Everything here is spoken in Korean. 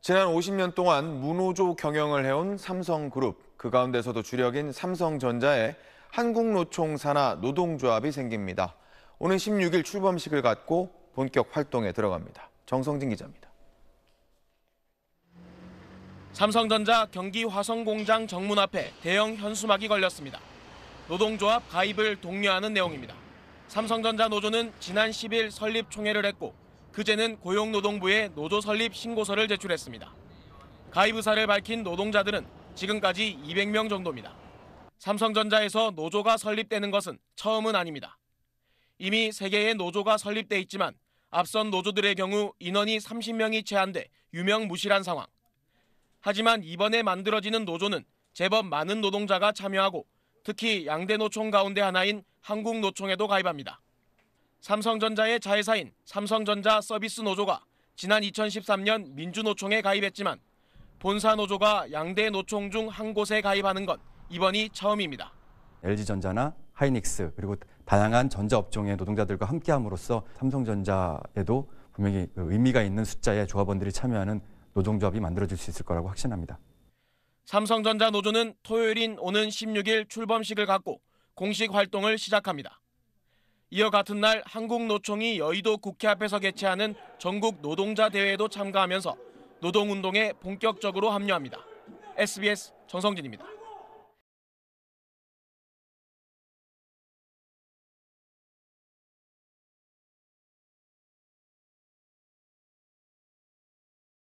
지난 50년 동안 무노조 경영을 해온 삼성그룹, 그 가운데서도 주력인 삼성전자에 한국노총 산하 노동조합이 생깁니다. 오는 16일 출범식을 갖고 본격 활동에 들어갑니다. 정성진 기자입니다. 삼성전자 경기 화성공장 정문 앞에 대형 현수막이 걸렸습니다. 노동조합 가입을 독려하는 내용입니다. 삼성전자 노조는 지난 10일 설립 총회를 했고 그제는 고용노동부에 노조 설립 신고서를 제출했습니다. 가입 의사를 밝힌 노동자들은 지금까지 200명 정도입니다. 삼성전자에서 노조가 설립되는 것은 처음은 아닙니다. 이미 세계에 노조가 설립돼 있지만 앞선 노조들의 경우 인원이 30명이 채안돼 유명무실한 상황. 하지만 이번에 만들어지는 노조는 제법 많은 노동자가 참여하고 특히 양대 노총 가운데 하나인 한국노총에도 가입합니다. 삼성전자의 자회사인 삼성전자 서비스 노조가 지난 2013년 민주노총에 가입했지만 본사 노조가 양대 노총 중 한 곳에 가입하는 건 이번이 처음입니다. LG전자나 하이닉스 그리고 다양한 전자업종의 노동자들과 함께함으로써 삼성전자에도 분명히 그 의미가 있는 숫자의 조합원들이 참여하는 노동조합이 만들어질 수 있을 거라고 확신합니다. 삼성전자 노조는 토요일인 오는 16일 출범식을 갖고 공식 활동을 시작합니다. 이어 같은 날 한국노총이 여의도 국회 앞에서 개최하는 전국 노동자 대회에도 참가하면서 노동운동에 본격적으로 합류합니다. SBS 정성진입니다.